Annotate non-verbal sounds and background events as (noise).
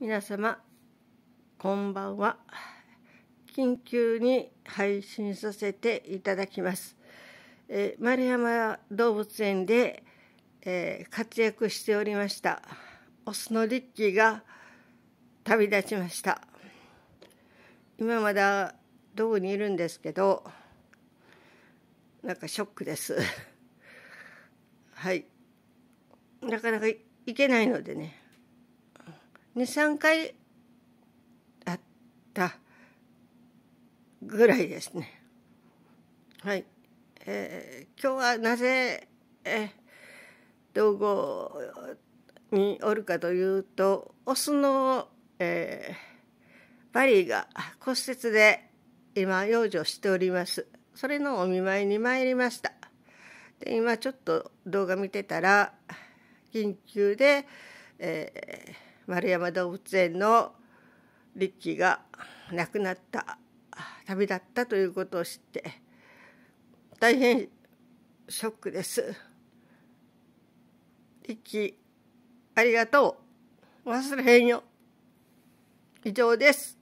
皆様こんばんは緊急に配信させていただきます、えー、丸山動物園で、えー、活躍しておりましたオスのリッキーが旅立ちました今まだどこにいるんですけどなんかショックです (laughs) はいなかなか行けないのでね23回あったぐらいですね。はい、えー、今日はなぜ、えー、道後におるかというとオスの、えー、バリーが骨折で今養生しております。それのお見舞いに参りました。で今ちょっと動画見てたら緊急で、えー、丸山動物園のリッキーが亡くなった旅だったということを知って大変ショックです。リッキーありがとう忘れへんよ以上です。